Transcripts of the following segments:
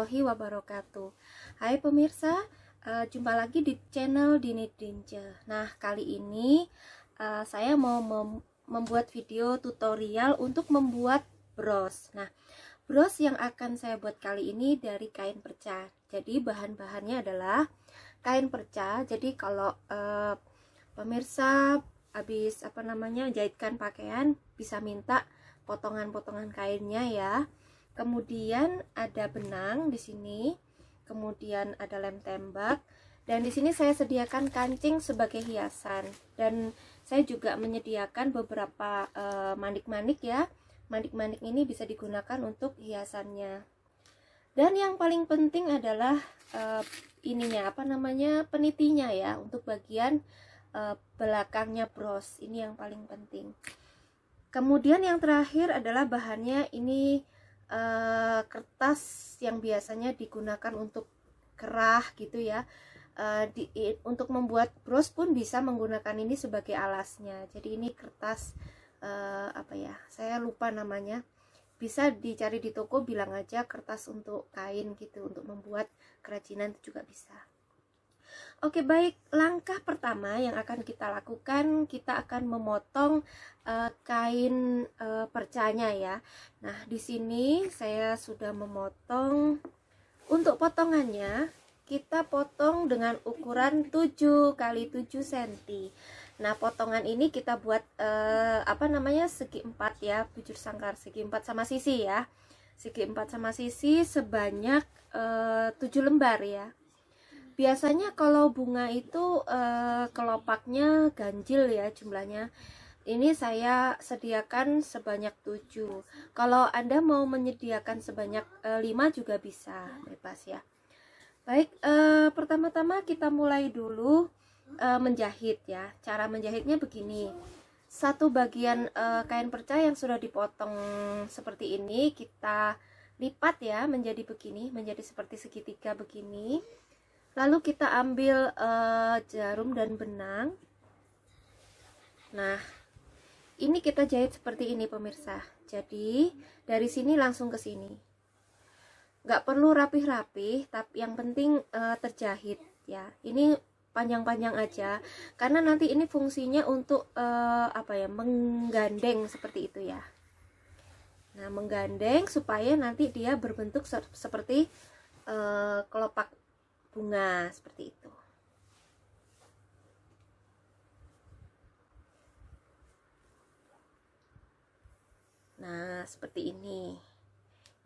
warahmatullahi wabarakatuh Hai pemirsa, uh, jumpa lagi di channel Dini Dince Nah kali ini uh, saya mau mem membuat video tutorial untuk membuat bros Nah bros yang akan saya buat kali ini dari kain perca Jadi bahan-bahannya adalah kain perca Jadi kalau uh, pemirsa habis apa namanya jahitkan pakaian bisa minta potongan-potongan kainnya ya kemudian ada benang di sini kemudian ada lem tembak dan di sini saya sediakan kancing sebagai hiasan dan saya juga menyediakan beberapa eh, manik-manik uh, ya manik-manik ini bisa digunakan untuk hiasannya dan yang paling penting adalah uh, ininya apa namanya penitinya ya untuk bagian uh, belakangnya bros ini yang paling penting kemudian yang terakhir adalah bahannya ini uh, kertas yang biasanya digunakan untuk kerah gitu ya uh, di, untuk membuat bros pun bisa menggunakan ini sebagai alasnya jadi ini kertas uh, apa ya saya lupa namanya bisa dicari di toko bilang aja kertas untuk kain gitu untuk membuat kerajinan itu juga bisa Oke, baik. Langkah pertama yang akan kita lakukan, kita akan memotong uh, kain uh, percanya ya. Nah, di sini saya sudah memotong untuk potongannya kita potong dengan ukuran 7 kali 7 cm. Nah, potongan ini kita buat eh, apa namanya? segi 4 ya, bujur sangkar segi 4 sama sisi ya. Segi 4 sama sisi sebanyak eh, 7 lembar ya biasanya kalau bunga itu eh, kelopaknya ganjil ya jumlahnya ini saya sediakan sebanyak 7 kalau anda mau menyediakan sebanyak eh, 5 juga bisa bebas ya baik eh, pertama-tama kita mulai dulu eh, menjahit ya cara menjahitnya begini satu bagian eh, kain perca yang sudah dipotong seperti ini kita lipat ya menjadi begini menjadi seperti segitiga begini lalu kita ambil uh, jarum dan benang nah ini kita jahit seperti ini pemirsa jadi dari sini langsung ke sini Gak perlu rapih-rapih tapi yang penting uh, terjahit ya ini panjang-panjang aja karena nanti ini fungsinya untuk uh, apa ya menggandeng seperti itu ya nah menggandeng supaya nanti dia berbentuk seperti uh, kelopak bunga seperti itu. Nah, seperti ini.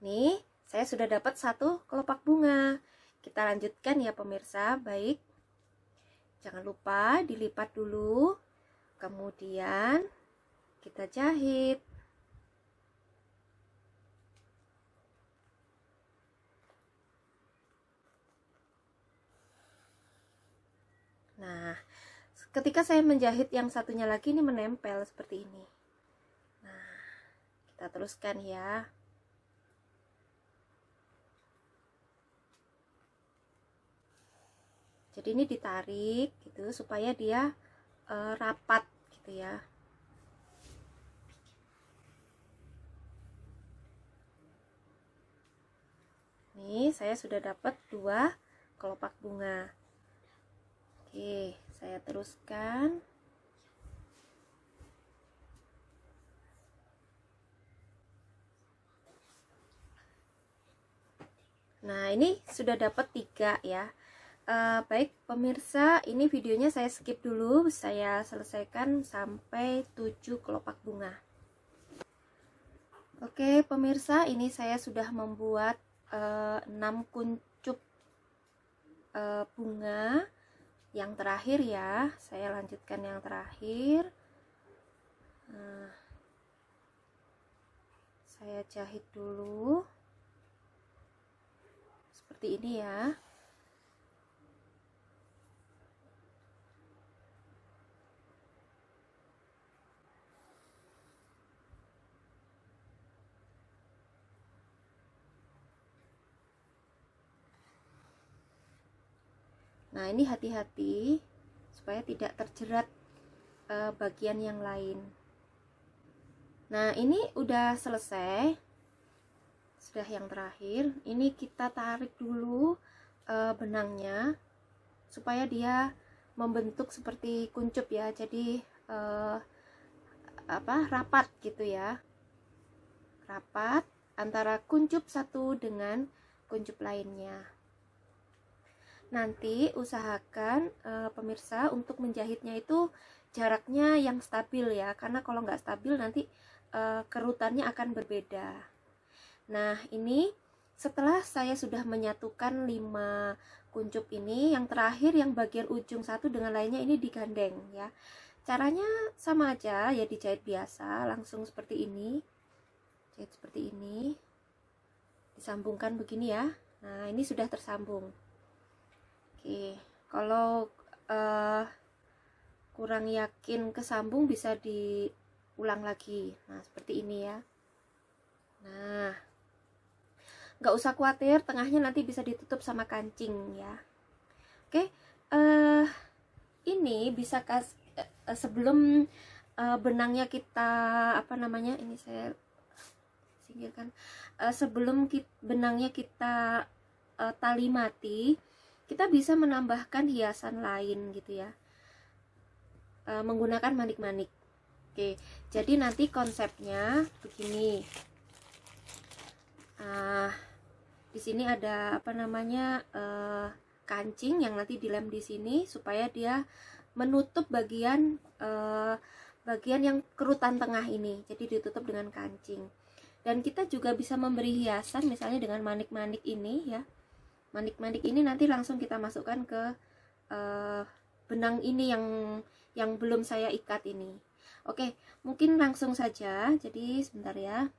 Nih, saya sudah dapat satu kelopak bunga. Kita lanjutkan ya pemirsa, baik. Jangan lupa dilipat dulu. Kemudian kita jahit. ketika saya menjahit yang satunya lagi ini menempel seperti ini nah kita teruskan ya jadi ini ditarik gitu supaya dia e, rapat gitu ya ini saya sudah dapat dua kelopak bunga oke saya teruskan Nah, ini sudah dapat tiga ya. Uh, baik, pemirsa, ini videonya saya skip dulu. Saya selesaikan sampai 7 kelopak bunga. Oke, pemirsa, ini saya sudah membuat uh, eh, 6 kuncup uh, bunga yang terakhir ya saya lanjutkan yang terakhir nah, saya jahit dulu seperti ini ya Nah, ini hati-hati supaya tidak terjerat uh, bagian yang lain. Nah, ini udah selesai. Sudah yang terakhir. Ini kita tarik dulu uh, benangnya supaya dia membentuk seperti kuncup ya. Jadi uh, apa? rapat gitu ya. Rapat antara kuncup satu dengan kuncup lainnya nanti usahakan uh, pemirsa untuk menjahitnya itu jaraknya yang stabil ya karena kalau nggak stabil nanti uh, kerutannya akan berbeda nah ini setelah saya sudah menyatukan 5 kuncup ini yang terakhir yang bagian ujung satu dengan lainnya ini digandeng ya caranya sama aja ya dijahit biasa langsung seperti ini jahit seperti ini disambungkan begini ya nah ini sudah tersambung kalau uh, kurang yakin kesambung bisa diulang lagi nah seperti ini ya nah nggak usah khawatir tengahnya nanti bisa ditutup sama kancing ya oke uh, ini bisa kas uh, sebelum uh, benangnya kita apa namanya ini saya singkirkan uh, sebelum kita, benangnya kita uh, tali mati kita bisa menambahkan hiasan lain gitu ya e, menggunakan manik-manik oke jadi nanti konsepnya begini ah di sini ada apa namanya e, kancing yang nanti dilem di sini supaya dia menutup bagian e, bagian yang kerutan tengah ini jadi ditutup dengan kancing dan kita juga bisa memberi hiasan misalnya dengan manik-manik ini ya Manik-manik ini nanti langsung kita masukkan ke uh, benang ini yang yang belum saya ikat ini. Oke, mungkin langsung saja. Jadi sebentar ya.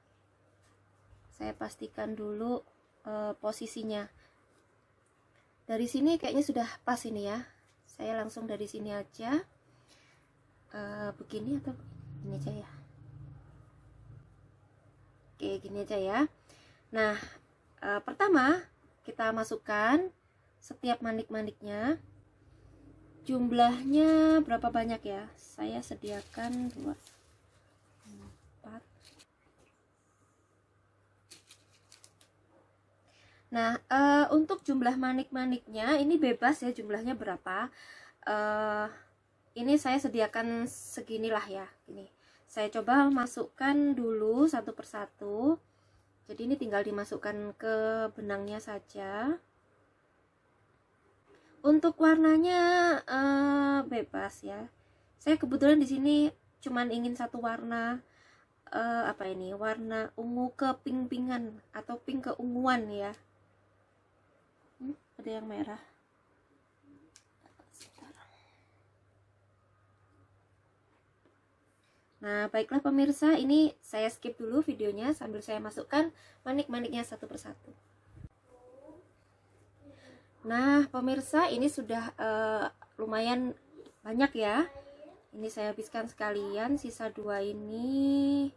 Saya pastikan dulu uh, posisinya. Dari sini kayaknya sudah pas ini ya. Saya langsung dari sini aja. Uh, begini atau ini aja ya. Oke, gini aja ya. Nah, uh, pertama kita masukkan setiap manik-maniknya jumlahnya berapa banyak ya saya sediakan dua empat nah e, untuk jumlah manik-maniknya ini bebas ya jumlahnya berapa e, ini saya sediakan seginilah ya ini saya coba masukkan dulu satu persatu jadi ini tinggal dimasukkan ke benangnya saja untuk warnanya uh, bebas ya saya kebetulan di sini cuman ingin satu warna uh, apa ini warna ungu ke pink pingan atau pink keunguan ya hmm, ada yang merah Nah, baiklah pemirsa, ini saya skip dulu videonya sambil saya masukkan manik-maniknya satu persatu. Nah, pemirsa, ini sudah uh, lumayan banyak ya. Ini saya habiskan sekalian, sisa dua ini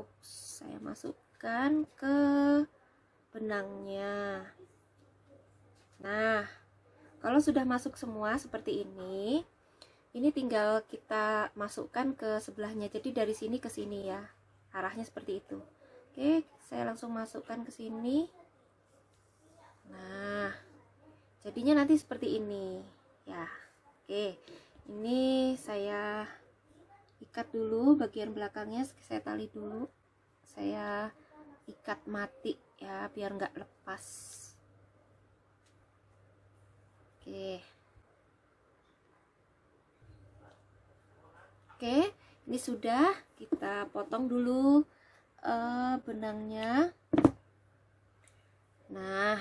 Ups, saya masukkan ke benangnya. Nah, kalau sudah masuk semua seperti ini, ini tinggal kita masukkan ke sebelahnya jadi dari sini ke sini ya arahnya seperti itu oke saya langsung masukkan ke sini nah jadinya nanti seperti ini ya oke ini saya ikat dulu bagian belakangnya saya tali dulu saya ikat mati ya biar nggak lepas oke Oke, ini sudah kita potong dulu uh, benangnya. Nah,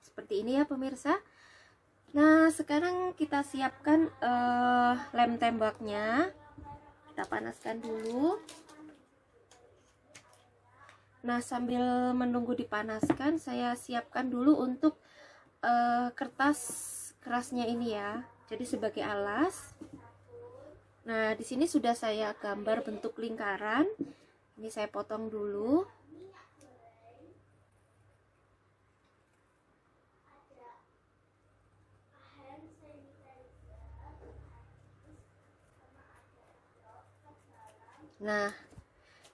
seperti ini ya pemirsa. Nah, sekarang kita siapkan uh, lem tembaknya. Kita panaskan dulu. Nah, sambil menunggu dipanaskan, saya siapkan dulu untuk uh, kertas kerasnya ini ya. Jadi sebagai alas. Nah, di sini sudah saya gambar bentuk lingkaran. Ini saya potong dulu. Nah,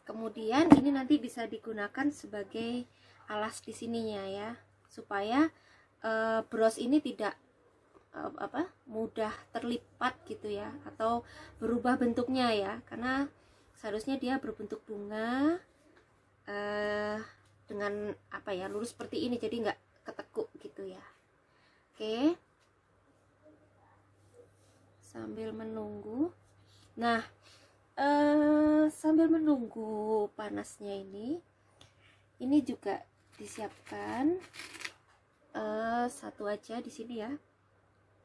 kemudian ini nanti bisa digunakan sebagai alas di sininya ya, supaya e, bros ini tidak Eh, apa mudah terlipat gitu ya atau berubah bentuknya ya karena seharusnya dia berbentuk bunga eh, dengan apa ya lurus seperti ini jadi nggak ketekuk gitu ya oke sambil menunggu nah eh, sambil menunggu panasnya ini ini juga disiapkan uh, satu aja di sini ya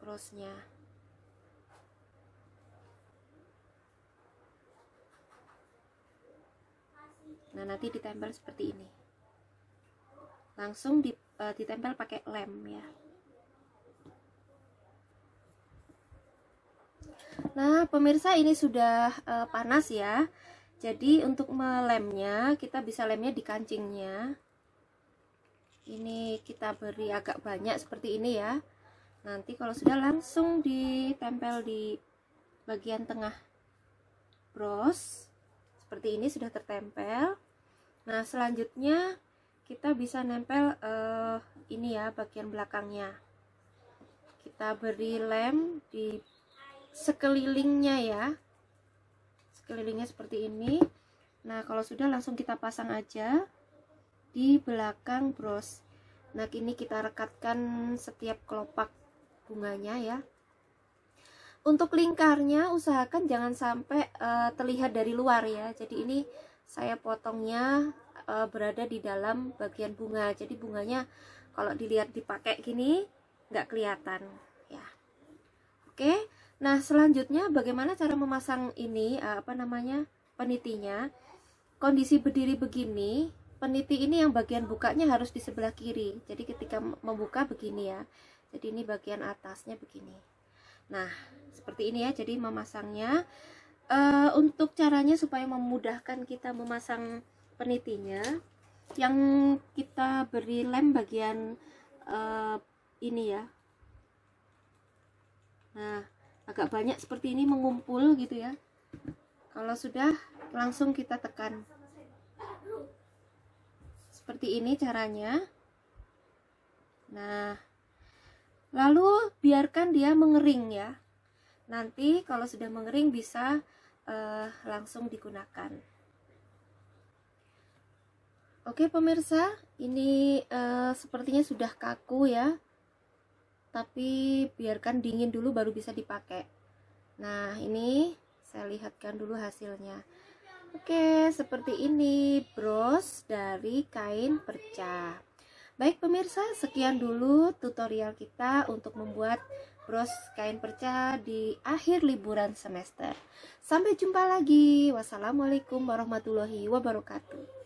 Terusnya. nah nanti ditempel seperti ini langsung eh, ditempel pakai lem ya nah pemirsa ini sudah uh, panas ya jadi untuk melemnya kita bisa lemnya di kancingnya ini kita beri agak banyak seperti ini ya nanti kalau sudah langsung ditempel di bagian tengah bros seperti ini sudah tertempel nah selanjutnya kita bisa nempel eh, ini ya bagian belakangnya kita beri lem di sekelilingnya ya sekelilingnya seperti ini nah kalau sudah langsung kita pasang aja di belakang bros nah kini kita rekatkan setiap kelopak bunganya ya untuk lingkarnya usahakan jangan sampai uh, terlihat dari luar ya jadi ini saya potongnya uh, berada di dalam bagian bunga jadi bunganya kalau dilihat dipakai gini nggak kelihatan ya oke nah selanjutnya bagaimana cara memasang ini uh, apa namanya penitinya kondisi berdiri begini peniti ini yang bagian bukanya harus di sebelah kiri jadi ketika membuka begini ya jadi ini bagian atasnya begini nah seperti ini ya jadi memasangnya uh, untuk caranya supaya memudahkan kita memasang penitinya yang kita beri lem bagian uh, ini ya nah agak banyak seperti ini mengumpul gitu ya kalau sudah langsung kita tekan seperti ini caranya nah Lalu biarkan dia mengering ya. Nanti kalau sudah mengering bisa eh, langsung digunakan. Oke pemirsa, ini eh, sepertinya sudah kaku ya. Tapi biarkan dingin dulu baru bisa dipakai. Nah, ini saya lihatkan dulu hasilnya. Oke, seperti ini bros dari kain perca. Baik pemirsa, sekian dulu tutorial kita untuk membuat bros kain perca di akhir liburan semester. Sampai jumpa lagi. Wassalamualaikum warahmatullahi wabarakatuh.